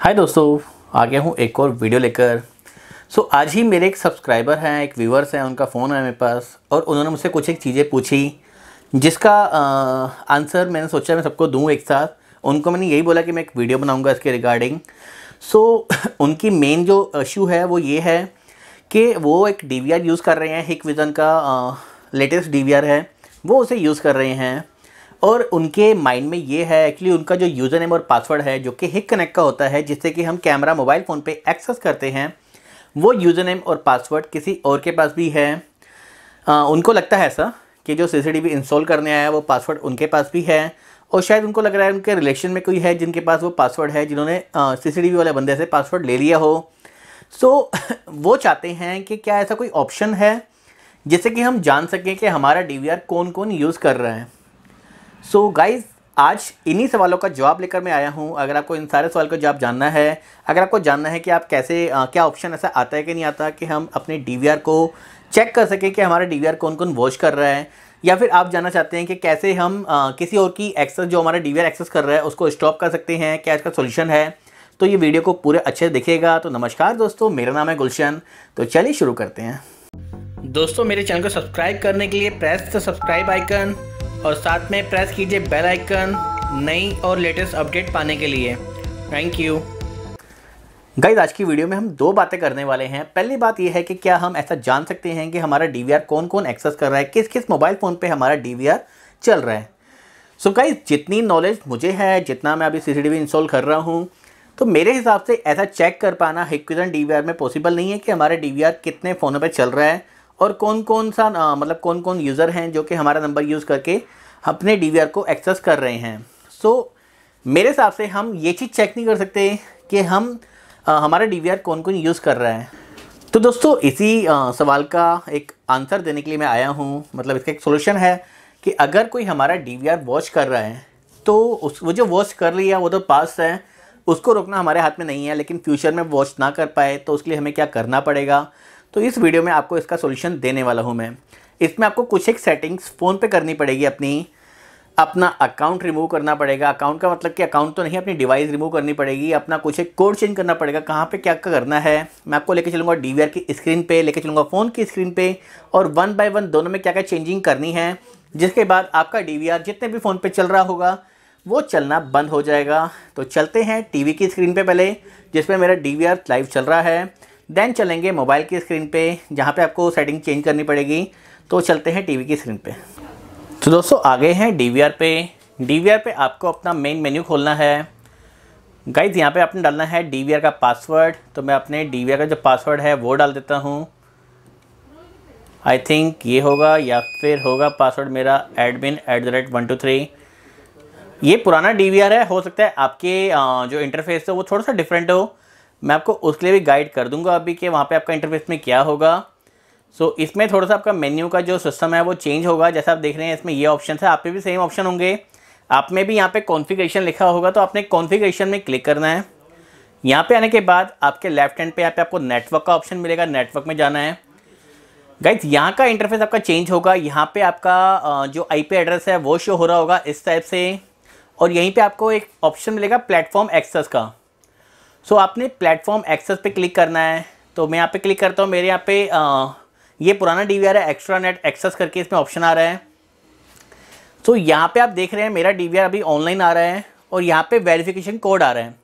हाय दोस्तों आ गया हूँ एक और वीडियो लेकर सो so, आज ही मेरे एक सब्सक्राइबर हैं एक व्यूवर्स हैं उनका फ़ोन है मेरे पास और उन्होंने मुझसे कुछ एक चीज़ें पूछी जिसका आंसर मैंने सोचा मैं सबको दूँ एक साथ उनको मैंने यही बोला कि मैं एक वीडियो बनाऊँगा इसके रिगार्डिंग सो so, उनकी मेन जो इशू है वो ये है कि वो एक डी यूज़ कर रहे हैं हिक विज़न का लेटेस्ट डी है वो उसे यूज़ कर रहे हैं और उनके माइंड में ये है एक्चुअली उनका जो यूज़र नेम और पासवर्ड है जो कि हिक कनेक्ट का होता है जिससे कि हम कैमरा मोबाइल फ़ोन पे एक्सेस करते हैं वो यूज़र नेम और पासवर्ड किसी और के पास भी है आ, उनको लगता है ऐसा कि जो सी इंस्टॉल करने आया है वो पासवर्ड उनके पास भी है और शायद उनको लग रहा है उनके रिलेशन में कोई है जिनके पास वो पासवर्ड है जिन्होंने सी वाले बंदे से पासवर्ड ले लिया हो सो so, वो चाहते हैं कि क्या ऐसा कोई ऑप्शन है जिससे कि हम जान सकें कि हमारा डी कौन कौन यूज़ कर रहा है सो so गाइज़ आज इन्हीं सवालों का जवाब लेकर मैं आया हूँ अगर आपको इन सारे सवाल का जवाब जानना है अगर आपको जानना है कि आप कैसे आ, क्या ऑप्शन ऐसा आता है कि नहीं आता कि हम अपने डी को चेक कर सकें कि हमारा डी कौन कौन वॉच कर रहा है या फिर आप जानना चाहते हैं कि कैसे हम आ, किसी और की एक्सेस जो हमारा डी एक्सेस कर रहा है उसको स्टॉप कर सकते हैं क्या इसका सोल्यूशन है तो ये वीडियो को पूरे अच्छे से दिखेगा तो नमस्कार दोस्तों मेरा नाम है गुलशन तो चलिए शुरू करते हैं दोस्तों मेरे चैनल को सब्सक्राइब करने के लिए प्रेस द सब्सक्राइब आइकन और साथ में प्रेस कीजिए बेल आइकन नई और लेटेस्ट अपडेट पाने के लिए थैंक यू गाइज आज की वीडियो में हम दो बातें करने वाले हैं पहली बात यह है कि क्या हम ऐसा जान सकते हैं कि हमारा डी कौन कौन एक्सेस कर रहा है किस किस मोबाइल फ़ोन पे हमारा डी चल रहा है सो so गाइज जितनी नॉलेज मुझे है जितना मैं अभी सी इंस्टॉल कर रहा हूँ तो मेरे हिसाब से ऐसा चेक कर पाना हिक्विजन डी में पॉसिबल नहीं है कि हमारे डी कितने फ़ोनों पर चल रहा है और कौन कौन सा आ, मतलब कौन कौन यूज़र हैं जो कि हमारा नंबर यूज़ करके अपने डी को एक्सेस कर रहे हैं सो so, मेरे हिसाब से हम ये चीज़ चेक नहीं कर सकते कि हम आ, हमारा डी कौन कौन यूज़ कर रहा है तो दोस्तों इसी आ, सवाल का एक आंसर देने के लिए मैं आया हूँ मतलब इसका एक सोल्यूशन है कि अगर कोई हमारा डी वॉच कर रहा है तो उस वो जो वॉच कर रही है वो तो पास है उसको रोकना हमारे हाथ में नहीं है लेकिन फ्यूचर में वॉच ना कर पाए तो उसके लिए हमें क्या करना पड़ेगा तो इस वीडियो में आपको इसका सोल्यूशन देने वाला हूँ मैं इसमें आपको कुछ एक सेटिंग्स फ़ोन पे करनी पड़ेगी अपनी अपना अकाउंट रिमूव करना पड़ेगा अकाउंट का मतलब कि अकाउंट तो नहीं अपनी डिवाइस रिमूव करनी पड़ेगी अपना कुछ एक कोड चेंज करना पड़ेगा कहाँ पे क्या करना है मैं आपको लेके चलूँगा डी की स्क्रीन पे लेके चलूँगा फ़ोन की स्क्रीन पे और वन बाय वन दोनों में क्या क्या चेंजिंग करनी है जिसके बाद आपका डी जितने भी फ़ोन पर चल रहा होगा वो चलना बंद हो जाएगा तो चलते हैं टी की स्क्रीन पर पहले जिसमें मेरा डी लाइव चल रहा है देन चलेंगे मोबाइल की स्क्रीन पे जहाँ पे आपको सेटिंग चेंज करनी पड़ेगी तो चलते हैं टीवी की स्क्रीन पे तो दोस्तों आगे हैं डीवीआर पे डीवीआर पे आपको अपना मेन मेन्यू खोलना है गाइज यहाँ पे आपने डालना है डीवीआर का पासवर्ड तो मैं अपने डीवीआर का जो पासवर्ड है वो डाल देता हूँ आई थिंक ये होगा या फिर होगा पासवर्ड मेरा admin at the rate one two three ये पुराना डी है हो सकता है आपके जो इंटरफेस है वो थोड़ा सा डिफरेंट हो मैं आपको उसके लिए भी गाइड कर दूंगा अभी कि वहाँ पे आपका इंटरफेस में क्या होगा सो so, इसमें थोड़ा सा आपका मेन्यू का जो सिस्टम है वो चेंज होगा जैसा आप देख रहे हैं इसमें ये ऑप्शन है आप पे भी सेम ऑप्शन होंगे आप में भी यहाँ पे कॉन्फ़िगरेशन लिखा होगा तो आपने कॉन्फ़िगरेशन में क्लिक करना है यहाँ पे आने के बाद आपके लेफ्ट हैंड पे यहाँ पे आपको नेटवर्क का ऑप्शन मिलेगा नेटवर्क में जाना है गाइज यहाँ का इंटरफेस आपका चेंज होगा यहाँ पे आपका जो आईपी एड्रेस है वो शो हो रहा होगा इस टाइप से और यहीं पे आपको एक ऑप्शन मिलेगा प्लेटफॉर्म एक्सेस का सो so, आपने प्लेटफॉर्म एक्सेस पे क्लिक करना है तो मैं यहाँ पे क्लिक करता हूँ मेरे यहाँ पे आ, ये पुराना डी है एक्स्ट्रा नेट एक्सेस करके इसमें ऑप्शन आ रहा है सो so, यहाँ पे आप देख रहे हैं मेरा डी अभी ऑनलाइन आ रहा है और यहाँ पे वेरिफिकेशन कोड आ रहा है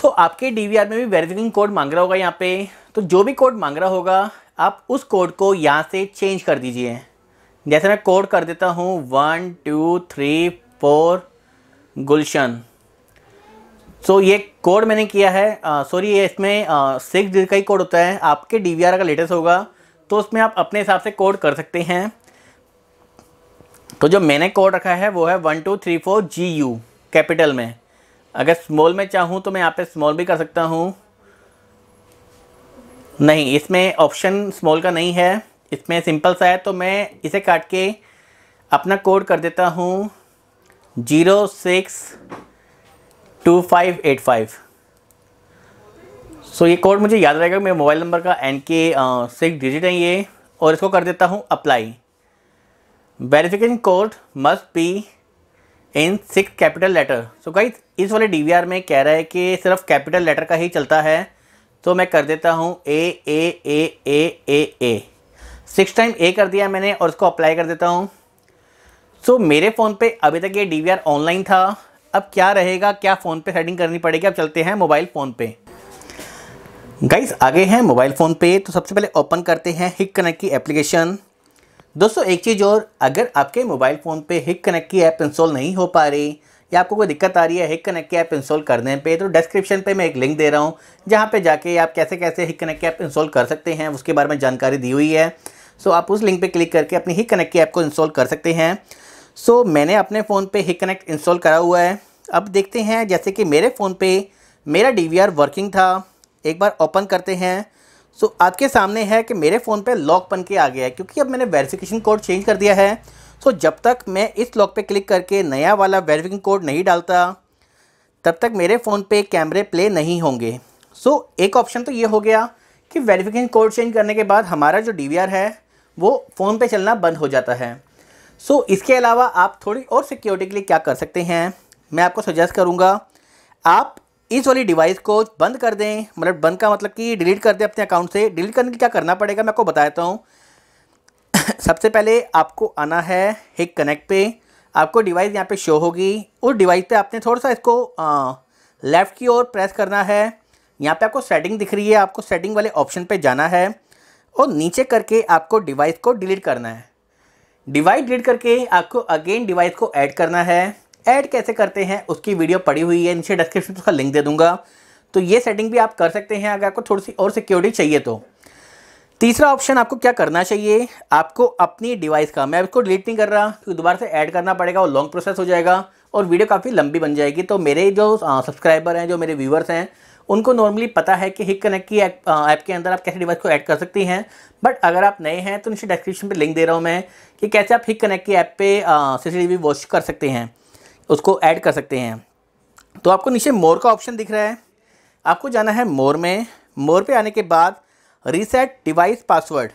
सो so, आपके डी में भी वेरिफिकेशन कोड मांग रहा होगा यहाँ पे तो जो भी कोड मांग रहा होगा आप उस कोड को यहाँ से चेंज कर दीजिए जैसे मैं कोड कर देता हूँ one two three four Gulshan so so, ये कोड मैंने किया है सॉरी ये इसमें सिक्स डिजिट का ही कोड होता है आपके डी का लेटेस्ट होगा तो उसमें आप अपने हिसाब से कोड कर सकते हैं तो जो मैंने कोड रखा है वो है one two three four G U capital में अगर स्मॉल में चाहूँ तो मैं यहाँ पे स्मॉल भी कर सकता हूँ नहीं इसमें ऑप्शन स्मॉल का नहीं है इसमें सिंपल सा है तो मैं इसे काट के अपना कोड कर देता हूँ zero six two five eight five so ये कोड मुझे याद रहेगा मेरे मोबाइल नंबर का एन के सिक्स डिजिट है ये और इसको कर देता हूँ apply verification code must be in six capital letter so guys इस वाले डी में कह रहा है कि सिर्फ कैपिटल लेटर का ही चलता है तो मैं कर देता हूँ ए ए ए ए ए ए सिक्स टाइम ए कर दिया मैंने और इसको अप्लाई कर देता हूँ सो so, मेरे फ़ोन पे अभी तक ये डी ऑनलाइन था अब क्या रहेगा क्या फ़ोन पे सेटिंग करनी पड़ेगी अब चलते हैं मोबाइल फ़ोन पे गाइस आगे हैं मोबाइल फ़ोन पे तो सबसे पहले ओपन करते हैं हिक कनेक्ट की एप्लीकेशन दोस्तों एक चीज़ और अगर आपके मोबाइल फ़ोन पे हिक कनेक्ट की ऐप इंस्टॉल नहीं हो पा रही या आपको कोई दिक्कत आ रही है हिक कनेक्ट की ऐप इंस्टॉल करने पे तो डिस्क्रिप्शन पे मैं एक लिंक दे रहा हूँ जहाँ पे जाके आप कैसे कैसे हिक कनेक्ट की ऐप इंस्टॉल कर सकते हैं उसके बारे में जानकारी दी हुई है सो आप उस लिंक पे क्लिक करके अपनी हिक कनेक्ट की ऐप को इंस्टॉल कर सकते हैं सो so, मैंने अपने फ़ोन पे ही कनेक्ट इंस्टॉल करा हुआ है अब देखते हैं जैसे कि मेरे फ़ोन पे मेरा डी वर्किंग था एक बार ओपन करते हैं सो so, आपके सामने है कि मेरे फ़ोन पे लॉक बन के आ गया है क्योंकि अब मैंने वेरिफिकेशन कोड चेंज कर दिया है सो so, जब तक मैं इस लॉक पे क्लिक करके नया वाला वेरिफिकेशन कोड नहीं डालता तब तक मेरे फ़ोन पर कैमरे प्ले नहीं होंगे सो so, एक ऑप्शन तो ये हो गया कि वेरीफिकेशन कोड चेंज करने के बाद हमारा जो डी है वो फ़ोन पे चलना बंद हो जाता है सो so, इसके अलावा आप थोड़ी और सिक्योरिटी के लिए क्या कर सकते हैं मैं आपको सजेस्ट करूँगा आप इस वाली डिवाइस को बंद कर दें मतलब बंद का मतलब कि डिलीट कर दें अपने अकाउंट से डिलीट करने के लिए क्या करना पड़ेगा मैं आपको बताता हूँ सबसे पहले आपको आना है हिक कनेक्ट पे आपको डिवाइस यहाँ पे शो होगी उस डिवाइस पे आपने थोड़ा सा इसको आ, लेफ़्ट की ओर प्रेस करना है यहाँ पे आपको सेटिंग दिख रही है आपको सेटिंग वाले ऑप्शन पे जाना है और नीचे करके आपको डिवाइस को डिलीट करना है डिवाइड डिलीट करके आपको अगेन डिवाइस को ऐड करना है ऐड कैसे करते हैं उसकी वीडियो पड़ी हुई है नीचे डिस्क्रिप्शन में उसका लिंक दे दूंगा तो ये सेटिंग भी आप कर सकते हैं अगर आपको थोड़ी सी और सिक्योरिटी चाहिए तो तीसरा ऑप्शन आपको क्या करना चाहिए आपको अपनी डिवाइस का मैं इसको डिलीट नहीं कर रहा क्योंकि दोबारा से ऐड करना पड़ेगा और लॉन्ग प्रोसेस हो जाएगा और वीडियो काफ़ी लंबी बन जाएगी तो मेरे जो सब्सक्राइबर हैं जो मेरे व्यूवर्स हैं उनको नॉर्मली पता है कि हिक कनेक्ट की ऐप के अंदर आप कैसे डिवाइस को ऐड कर सकती हैं बट अगर आप नए हैं तो नीचे डिस्क्रिप्शन पे लिंक दे रहा हूँ मैं कि कैसे आप हिक कनेक्ट की ऐप पे सीसीटीवी वॉच कर सकते हैं उसको ऐड कर सकते हैं तो आपको नीचे मोर का ऑप्शन दिख रहा है आपको जाना है मोर में मोर पे आने के बाद reset device password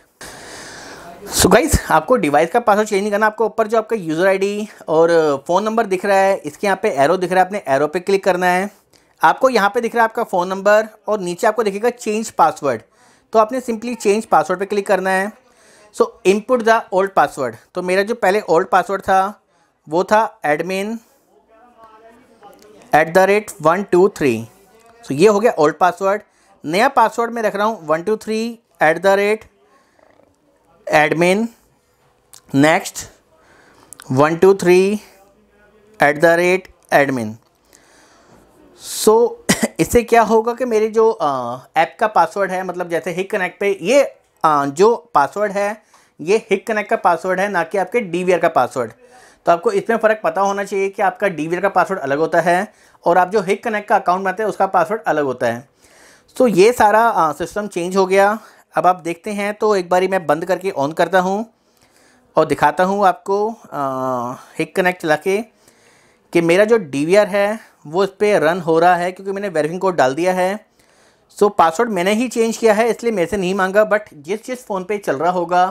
so guys आपको डिवाइस का पासवर्ड चेंज नहीं करना आपको ऊपर जो आपका यूज़र आईडी और फ़ोन नंबर दिख रहा है इसके यहाँ पे एरो दिख रहा है आपने एरो पे क्लिक करना है आपको यहाँ पे दिख रहा है आपका फ़ोन नंबर और नीचे आपको दिखेगा चेंज पासवर्ड तो आपने सिंपली चेंज पासवर्ड पे क्लिक करना है so input the old password तो मेरा जो पहले ओल्ड पासवर्ड था वो था admin at the rate one two three so ये हो गया ओल्ड पासवर्ड नया पासवर्ड मैं रख रहा हूँ one two three at the rate admin next one two three at the rate admin so so, इससे क्या होगा कि मेरे जो ऐप का पासवर्ड है मतलब जैसे हिक कनेक्ट पे ये आ, जो पासवर्ड है ये हिक कनेक्ट का पासवर्ड है ना कि आपके डी का पासवर्ड तो आपको इसमें फ़र्क पता होना चाहिए कि आपका डी का पासवर्ड अलग होता है और आप जो हिक कनेक्ट का अकाउंट बनाते हैं उसका पासवर्ड अलग होता है सो so, ये सारा सिस्टम चेंज हो गया अब आप देखते हैं तो एक बारी मैं बंद करके ऑन करता हूँ और दिखाता हूँ आपको हिक कनेक्ट चला के कि मेरा जो डी है वो इस पर रन हो रहा है क्योंकि मैंने वेरिफिंग कोड डाल दिया है सो so, पासवर्ड मैंने ही चेंज किया है इसलिए मेरे से नहीं मांगा बट जिस जिस फ़ोन पे चल रहा होगा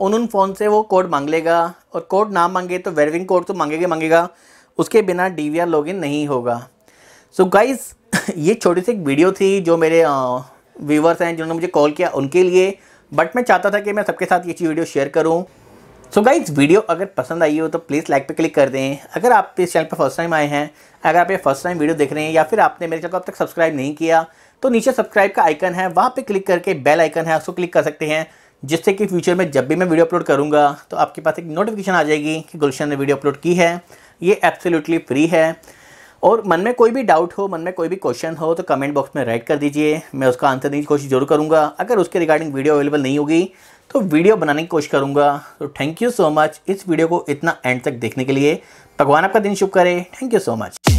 उन उन फ़ोन से वो कोड मांग लेगा और कोड ना मांगे तो वेरिफिंग कोड तो मांगेगा मांगेगा उसके बिना डी वी नहीं होगा सो so, गाइज़ ये छोटी सी एक वीडियो थी जो मेरे व्यूवर्स हैं जिन्होंने मुझे कॉल किया उनके लिए बट मैं चाहता था कि मैं सबके साथ ये चीज़ वीडियो शेयर करूँ सो गाइज वीडियो अगर पसंद आई हो तो प्लीज़ लाइक पे क्लिक कर दें अगर आप इस चैनल पर फर्स्ट टाइम आए हैं अगर आप ये फर्स्ट टाइम वीडियो देख रहे हैं या फिर आपने मेरे चैनल को अब तक सब्सक्राइब नहीं किया तो नीचे सब्सक्राइब का आइकन है वहाँ पे क्लिक करके बेल आइकन है उसको क्लिक कर सकते हैं जिससे कि फ्यूचर में जब भी मैं वीडियो अपलोड करूँगा तो आपके पास एक नोटिफिकेशन आ जाएगी कि गुलशन ने वीडियो अपलोड की है ये एब्सोल्यूटली फ्री है और मन में कोई भी डाउट हो मन में कोई भी क्वेश्चन हो तो कमेंट बॉक्स में राइट कर दीजिए मैं उसका आंसर देने की कोशिश जरूर करूँगा अगर उसके रिगार्डिंग वीडियो अवेलेबल नहीं होगी तो वीडियो बनाने की कोशिश करूँगा तो थैंक यू सो मच इस वीडियो को इतना एंड तक देखने के लिए भगवान आपका दिन शुभ करे थैंक यू सो मच